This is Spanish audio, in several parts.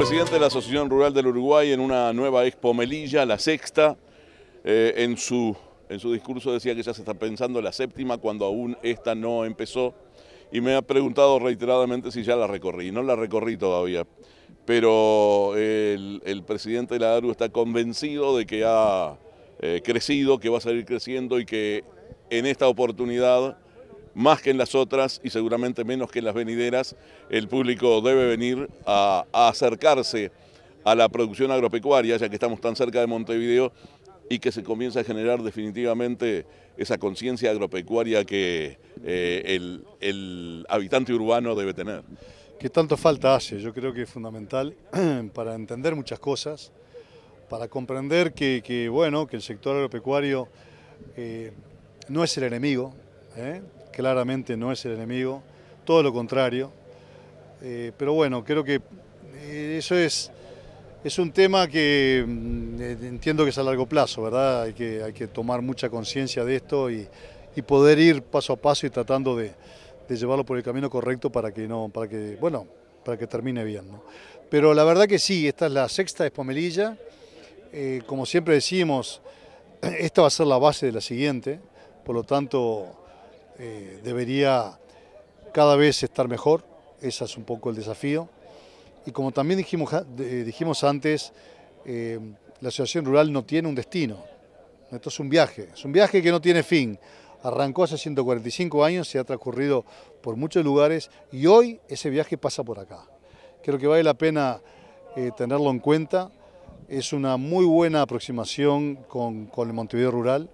presidente de la Asociación Rural del Uruguay en una nueva Expo Melilla, la sexta, eh, en, su, en su discurso decía que ya se está pensando la séptima cuando aún esta no empezó y me ha preguntado reiteradamente si ya la recorrí. No la recorrí todavía, pero el, presidente de la ARU está convencido de que ha eh, crecido, que va a seguir creciendo y que en esta oportunidad más que en las otras y seguramente menos que en las venideras, el público debe venir a, acercarse a la producción agropecuaria, ya que estamos tan cerca de Montevideo, y que se comienza a generar definitivamente esa conciencia agropecuaria que eh, el, habitante urbano debe tener. ¿Qué tanto falta hace? Yo creo que es fundamental para entender muchas cosas, para comprender que, bueno, que el sector agropecuario eh, no es el enemigo, ¿eh? claramente no es el enemigo, todo lo contrario. Eh, pero bueno, creo que eh, eso es, es un tema que mm, eh, entiendo que es a largo plazo, ¿verdad? Hay que, hay que tomar mucha conciencia de esto y, poder ir paso a paso y tratando de, llevarlo por el camino correcto para que no, para que, bueno, para que termine bien. Pero la verdad que sí, esta es la sexta espomelilla. Eh, como siempre decimos, esta va a ser la base de la siguiente, por lo tanto eh, debería cada vez estar mejor, ese es un poco el desafío. Y como también dijimos, eh, dijimos antes, eh, la situación rural no tiene un destino, esto es un viaje, es un viaje que no tiene fin. Arrancó hace 145 años, se ha transcurrido por muchos lugares y hoy ese viaje pasa por acá. Creo que vale la pena tenerlo en cuenta, es una muy buena aproximación con, el Montevideo Rural,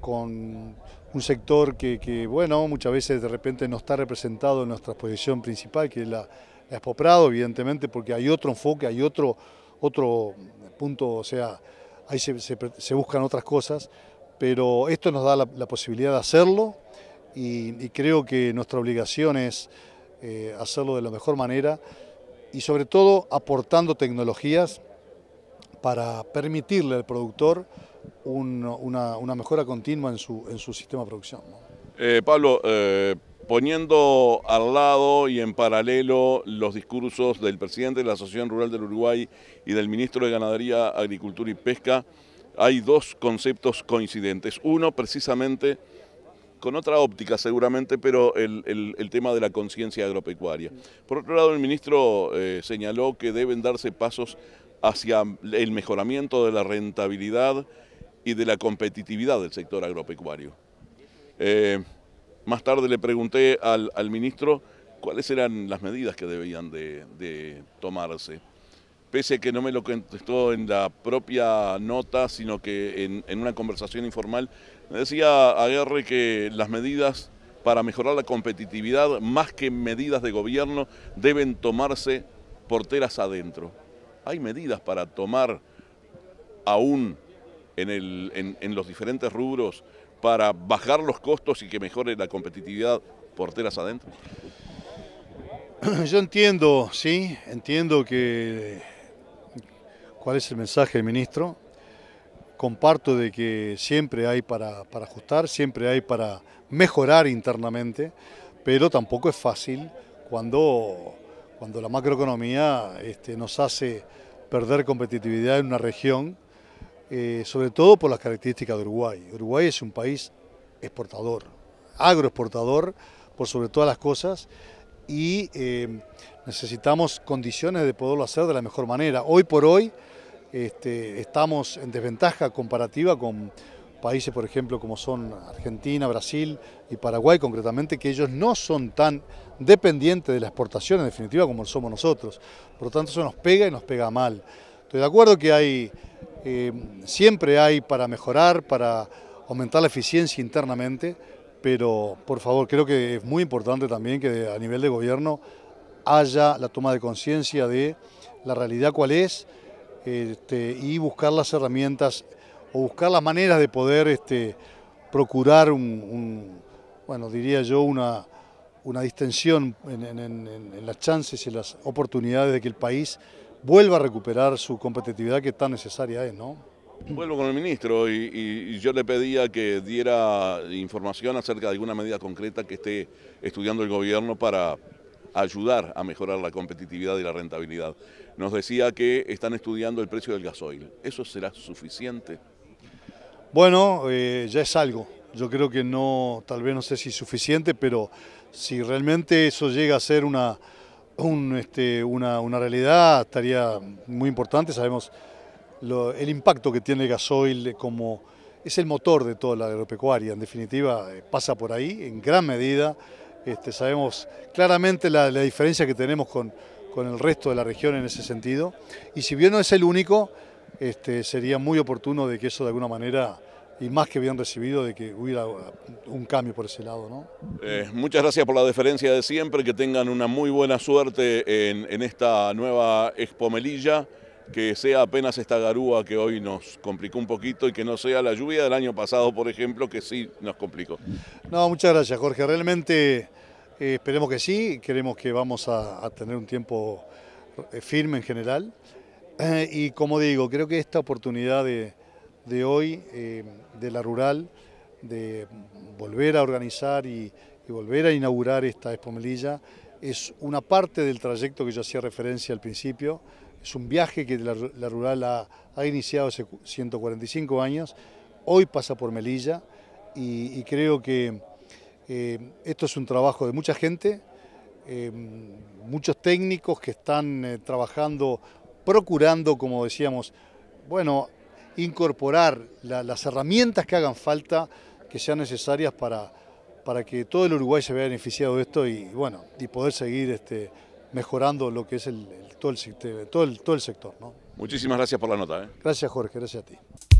con un sector que, bueno, muchas veces de repente no está representado en nuestra exposición principal, que es la, la Expo Prado, evidentemente, porque hay otro enfoque, hay otro, otro punto, o sea, ahí se, buscan otras cosas, pero esto nos da la, posibilidad de hacerlo y, creo que nuestra obligación es eh, hacerlo de la mejor manera y sobre todo aportando tecnologías para permitirle al productor una, mejora continua en su, en su sistema de producción. Eh, Pablo, eh, poniendo al lado y en paralelo los discursos del presidente de la Asociación Rural del Uruguay y del ministro de Ganadería, Agricultura y Pesca, hay dos conceptos coincidentes. Uno, precisamente, con otra óptica seguramente, pero el, tema de la conciencia agropecuaria. Por otro lado, el ministro eh, señaló que deben darse pasos hacia el mejoramiento de la rentabilidad y de la competitividad del sector agropecuario. Eh, más tarde le pregunté al, ministro cuáles eran las medidas que debían de, tomarse. Pese a que no me lo contestó en la propia nota, sino que en, en una conversación informal, me decía Aguirre que las medidas para mejorar la competitividad, más que medidas de gobierno, deben tomarse porteras adentro. Hay medidas para tomar aún en, los diferentes rubros para bajar los costos y que mejore la competitividad porteras adentro? Yo entiendo, sí, entiendo que cuál es el mensaje del ministro. Comparto de que siempre hay para, ajustar, siempre hay para mejorar internamente, pero tampoco es fácil cuando, cuando la macroeconomía este, nos hace perder competitividad en una región eh, sobre todo por las características de Uruguay. Uruguay es un país exportador, agroexportador por sobre todas las cosas y eh, necesitamos condiciones de poderlo hacer de la mejor manera. Hoy por hoy este, estamos en desventaja comparativa con países, por ejemplo, como son Argentina, Brasil y Paraguay, concretamente, que ellos no son tan dependientes de la exportación, en definitiva, como somos nosotros. Por lo tanto, eso nos pega y nos pega mal. Estoy de acuerdo que hay eh, siempre hay para mejorar, para aumentar la eficiencia internamente, pero por favor, creo que es muy importante también que a nivel de gobierno haya la toma de conciencia de la realidad cuál es este, y buscar las herramientas o buscar las maneras de poder este, procurar un, bueno, diría yo, una, distensión en, en las chances y las oportunidades de que el país vuelva a recuperar su competitividad que tan necesaria es, ¿no? Vuelvo con el ministro y, yo le pedía que diera información acerca de alguna medida concreta que esté estudiando el gobierno para ayudar a mejorar la competitividad y la rentabilidad. Nos decía que están estudiando el precio del gasoil. ¿Eso será suficiente? Bueno, eh, ya es algo. Yo creo que no, tal vez no sé si suficiente, pero si realmente eso llega a ser una es este, una, realidad, estaría muy importante, sabemos el impacto que tiene el gasoil como es el motor de toda la agropecuaria, en definitiva eh, pasa por ahí en gran medida, este, sabemos claramente la, diferencia que tenemos con, con el resto de la región en ese sentido, y si bien no es el único, este, sería muy oportuno de que eso de alguna manera y más que bien recibido de que hubiera un cambio por ese lado. ¿no? Eh, muchas gracias por la deferencia de siempre, que tengan una muy buena suerte en, esta nueva expomelilla, que sea apenas esta garúa que hoy nos complicó un poquito y que no sea la lluvia del año pasado, por ejemplo, que sí nos complicó. No, muchas gracias Jorge, realmente eh, esperemos que sí, queremos que vamos a, tener un tiempo eh, firme en general. y como digo, creo que esta oportunidad de de hoy, eh, de la rural, de volver a organizar y, volver a inaugurar esta Espomelilla, es una parte del trayecto que yo hacía referencia al principio, es un viaje que la, rural ha, iniciado hace 145 años, hoy pasa por Melilla y, creo que eh, esto es un trabajo de mucha gente, eh, muchos técnicos que están trabajando, procurando, como decíamos, bueno, incorporar las herramientas que hagan falta, que sean necesarias para, para que todo el Uruguay se vea beneficiado de esto y, bueno, y poder seguir este, mejorando lo que es el, todo, el, todo, el, todo el sector. Muchísimas gracias por la nota. ¿eh? Gracias Jorge, gracias a ti.